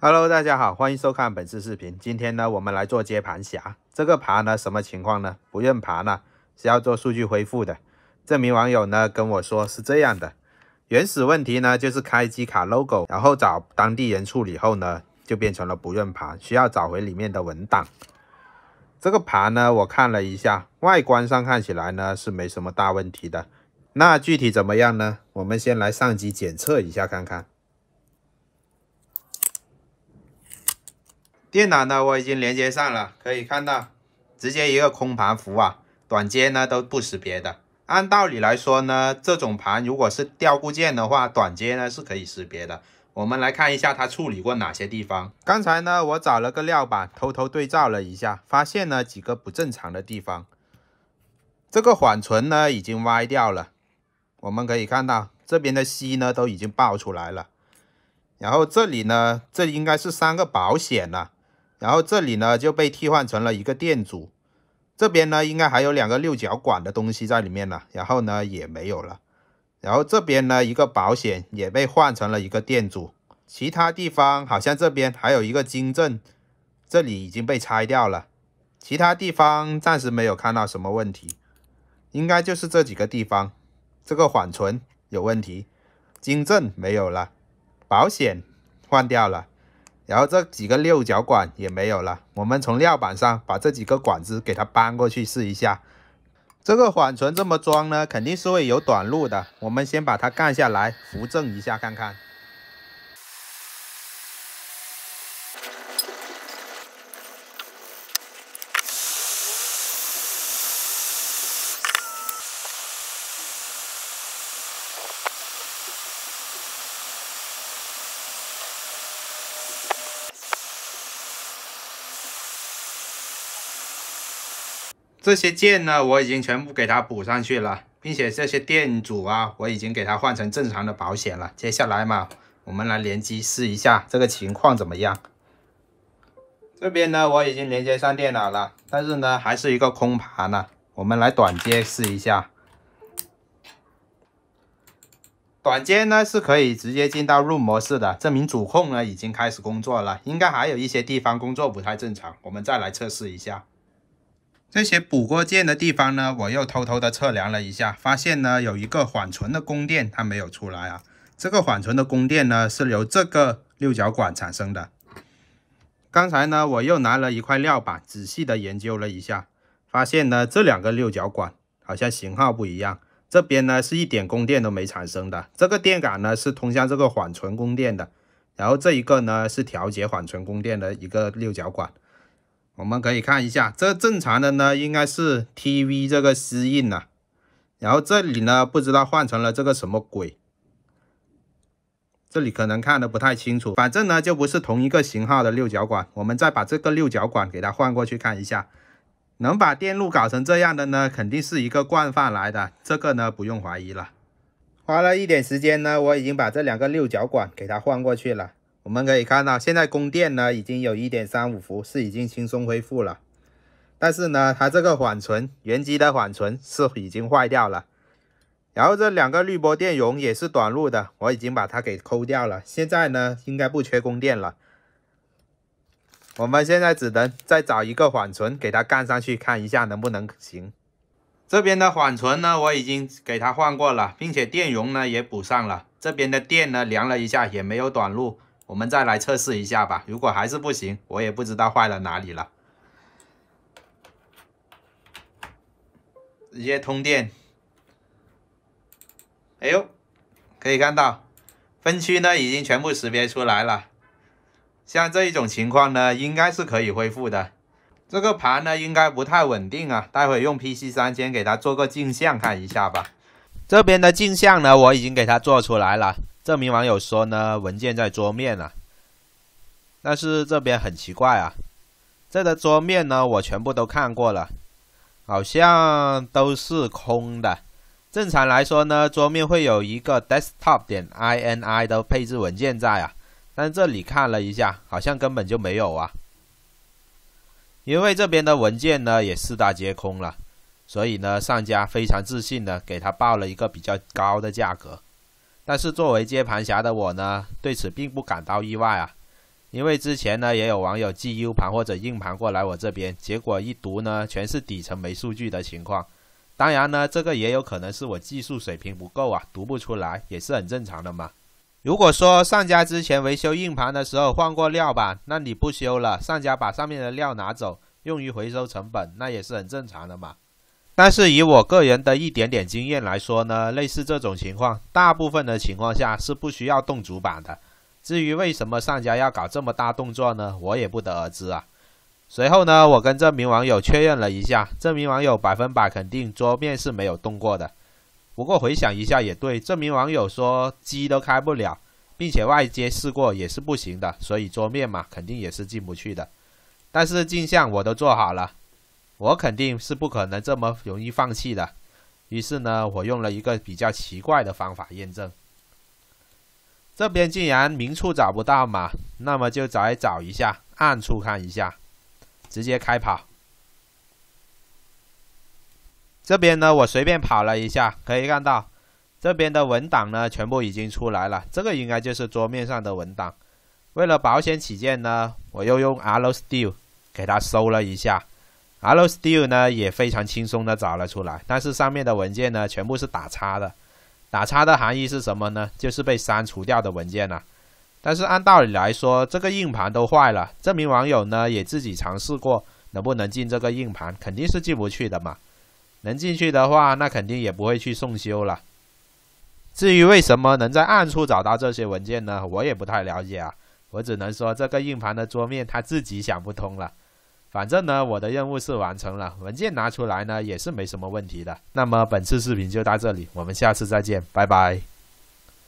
Hello，大家好，欢迎收看本次视频。今天呢，我们来做接盘侠。这个盘呢，什么情况呢？不认盘了，是要做数据恢复的。这名网友呢跟我说是这样的，原始问题呢就是开机卡 logo，然后找当地人处理后呢，就变成了不认盘，需要找回里面的文档。这个盘呢，我看了一下，外观上看起来呢是没什么大问题的。那具体怎么样呢？我们先来上机检测一下看看。电脑呢，我已经连接上了，可以看到，直接一个空盘符啊，短接呢都不识别的。按道理来说呢，这种盘如果是掉固件的话，短接呢是可以识别的。我们来看一下它处理过哪些地方。刚才呢，我找了个料板偷偷对照了一下，发现了几个不正常的地方。这个缓存呢已经歪掉了，我们可以看到这边的 C 呢都已经爆出来了。然后这里呢，这应该是三个保险了。然后这里呢就被替换成了一个电阻，这边呢应该还有两个六角管的东西在里面了，然后呢也没有了。然后这边呢一个保险也被换成了一个电阻，其他地方好像这边还有一个金正，这里已经被拆掉了。其他地方暂时没有看到什么问题，应该就是这几个地方，这个缓存有问题，金正没有了，保险换掉了。然后这几个六角管也没有了，我们从料板上把这几个管子给它搬过去试一下。这个缓存这么装呢，肯定是会有短路的。我们先把它干下来，扶正一下看看。这些键呢，我已经全部给它补上去了，并且这些电阻啊，我已经给它换成正常的保险了。接下来嘛，我们来联机试一下这个情况怎么样。这边呢，我已经连接上电脑了，但是呢，还是一个空盘呢。我们来短接试一下。短接呢是可以直接进到入模式的，证明主控呢已经开始工作了，应该还有一些地方工作不太正常，我们再来测试一下。这些补过件的地方呢，我又偷偷的测量了一下，发现呢有一个缓存的供电它没有出来啊。这个缓存的供电呢是由这个六角管产生的。刚才呢我又拿了一块料板仔细的研究了一下，发现呢这两个六角管好像型号不一样。这边呢是一点供电都没产生的，这个电感呢是通向这个缓存供电的，然后这一个呢是调节缓存供电的一个六角管。我们可以看一下，这正常的呢应该是 TV 这个丝印啊，然后这里呢不知道换成了这个什么鬼，这里可能看的不太清楚，反正呢就不是同一个型号的六角管。我们再把这个六角管给它换过去看一下，能把电路搞成这样的呢，肯定是一个惯犯来的，这个呢不用怀疑了。花了一点时间呢，我已经把这两个六角管给它换过去了。我们可以看到，现在供电呢已经有一点三五伏，是已经轻松恢复了。但是呢，它这个缓存原机的缓存是已经坏掉了，然后这两个滤波电容也是短路的，我已经把它给抠掉了。现在呢，应该不缺供电了。我们现在只能再找一个缓存给它干上去，看一下能不能行。这边的缓存呢，我已经给它换过了，并且电容呢也补上了。这边的电呢，量了一下也没有短路。我们再来测试一下吧，如果还是不行，我也不知道坏了哪里了。直接通电，哎呦，可以看到分区呢已经全部识别出来了。像这一种情况呢，应该是可以恢复的。这个盘呢应该不太稳定啊，待会用 P C 三先给它做个镜像看一下吧。这边的镜像呢我已经给它做出来了。这名网友说呢，文件在桌面啊，但是这边很奇怪啊，这个桌面呢，我全部都看过了，好像都是空的。正常来说呢，桌面会有一个 desktop 点 ini 的配置文件在啊，但这里看了一下，好像根本就没有啊。因为这边的文件呢也四大皆空了，所以呢，上家非常自信的给他报了一个比较高的价格。但是作为接盘侠的我呢，对此并不感到意外啊，因为之前呢也有网友寄 U 盘或者硬盘过来我这边，结果一读呢全是底层没数据的情况。当然呢，这个也有可能是我技术水平不够啊，读不出来也是很正常的嘛。如果说上家之前维修硬盘的时候换过料吧，那你不修了，上家把上面的料拿走用于回收成本，那也是很正常的嘛。但是以我个人的一点点经验来说呢，类似这种情况，大部分的情况下是不需要动主板的。至于为什么上家要搞这么大动作呢？我也不得而知啊。随后呢，我跟这名网友确认了一下，这名网友百分百肯定桌面是没有动过的。不过回想一下也对，这名网友说机都开不了，并且外接试过也是不行的，所以桌面嘛肯定也是进不去的。但是镜像我都做好了。我肯定是不可能这么容易放弃的，于是呢，我用了一个比较奇怪的方法验证。这边既然明处找不到嘛，那么就再找一下暗处看一下，直接开跑。这边呢，我随便跑了一下，可以看到，这边的文档呢全部已经出来了。这个应该就是桌面上的文档。为了保险起见呢，我又用 a l s t e l 给它搜了一下。h e l l o s t e e e 呢也非常轻松的找了出来，但是上面的文件呢全部是打叉的，打叉的含义是什么呢？就是被删除掉的文件了。但是按道理来说，这个硬盘都坏了，这名网友呢也自己尝试过能不能进这个硬盘，肯定是进不去的嘛。能进去的话，那肯定也不会去送修了。至于为什么能在暗处找到这些文件呢？我也不太了解啊，我只能说这个硬盘的桌面他自己想不通了。反正呢，我的任务是完成了，文件拿出来呢也是没什么问题的。那么，本次视频就到这里，我们下次再见，拜拜。